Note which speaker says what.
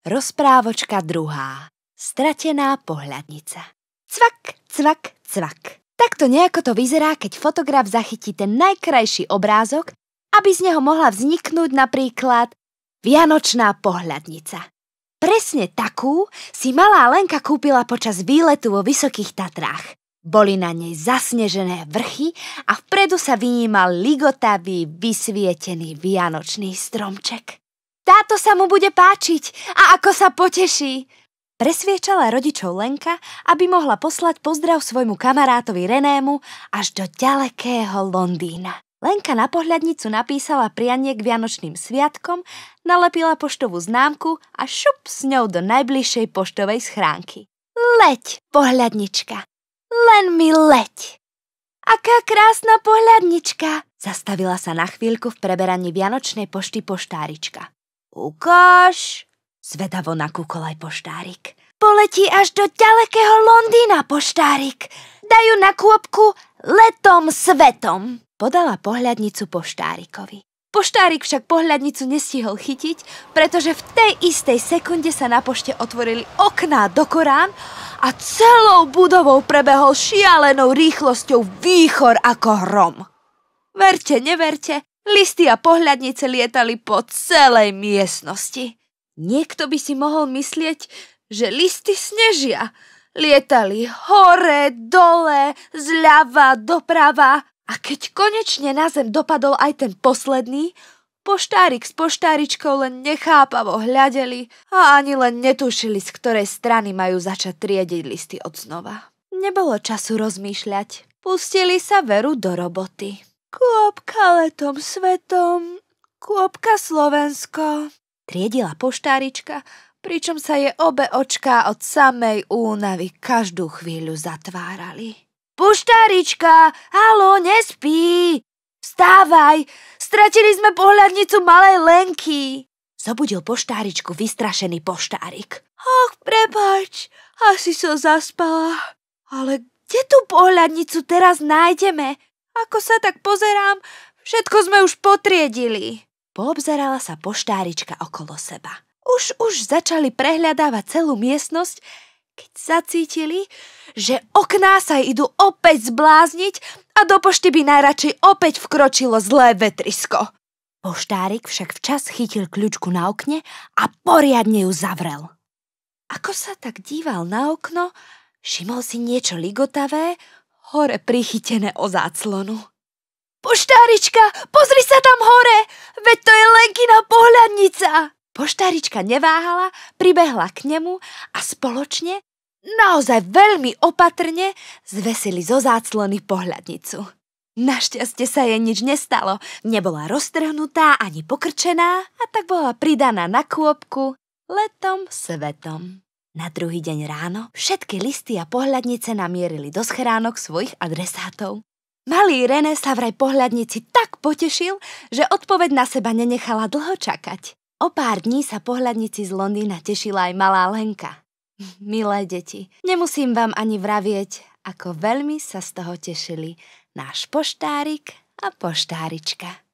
Speaker 1: Rozprávočka druhá. Stratená pohľadnica. Cvak, cvak, cvak. Takto nejako to vyzerá, keď fotograf zachytí ten najkrajší obrázok, aby z neho mohla vzniknúť napríklad Vianočná pohľadnica. Presne takú si malá Lenka kúpila počas výletu vo Vysokých Tatrách. Boli na nej zasnežené vrchy a vpredu sa vynímal ligotavý, vysvietený vianočný stromček táto sa mu bude páčiť a ako sa poteší. Presviečala rodičov Lenka, aby mohla poslať pozdrav svojmu kamarátovi Renému až do ďalekého Londýna. Lenka na pohľadnicu napísala prianie k Vianočným sviatkom, nalepila poštovú známku a šup s ňou do najbližšej poštovej schránky. Leď, pohľadnička, len mi leď. Aká krásna pohľadnička! Zastavila sa na chvíľku v preberaní Vianočnej pošty poštárička. Ukáž, zvedavo nakúkol aj poštárik. Poletí až do ďalekého Londýna, poštárik. Dajú na kôpku letom svetom. Podala pohľadnicu poštárikovi. Poštárik však pohľadnicu nestihol chytiť, pretože v tej istej sekunde sa na pošte otvorili okná do Korán a celou budovou prebehol šialenou rýchlosťou výchor ako hrom. Verte, neverte, Listy a pohľadnice lietali po celej miestnosti. Niekto by si mohol myslieť, že listy snežia. Lietali hore, dole, zľava, doprava. A keď konečne na zem dopadol aj ten posledný, poštárik s poštáričkou len nechápavo hľadeli a ani len netušili, z ktorej strany majú začať triediť listy od znova. Nebolo času rozmýšľať. Pustili sa veru do roboty. Kôpka letom svetom, kôpka Slovensko, triedila poštárička, pričom sa je obe očká od samej únavy každú chvíľu zatvárali. Poštárička, halo, nespí! Vstávaj, stratili sme pohľadnicu malej Lenky. Zobudil poštáričku vystrašený poštárik. Ach, prepač, asi som zaspala. Ale kde tú pohľadnicu teraz nájdeme? Ako sa tak pozerám, všetko sme už potriedili. Poobzerala sa poštárička okolo seba. Už, už začali prehľadávať celú miestnosť, keď zacítili, že okná sa idú opäť zblázniť a do pošty by najradšej opäť vkročilo zlé vetrisko. Poštárik však včas chytil kľúčku na okne a poriadne ju zavrel. Ako sa tak díval na okno, všimol si niečo ligotavé, hore prichytené o záclonu. Poštárička, pozri sa tam hore, veď to je Lenkina pohľadnica. Poštárička neváhala, pribehla k nemu a spoločne, naozaj veľmi opatrne, zvesili zo záclony pohľadnicu. Našťastie sa jej nič nestalo, nebola roztrhnutá ani pokrčená a tak bola pridaná na kôpku letom svetom. Na druhý deň ráno všetky listy a pohľadnice namierili do schránok svojich adresátov. Malý René sa vraj pohľadnici tak potešil, že odpoveď na seba nenechala dlho čakať. O pár dní sa pohľadnici z Londýna tešila aj malá Lenka. Milé deti, nemusím vám ani vravieť, ako veľmi sa z toho tešili náš poštárik a poštárička.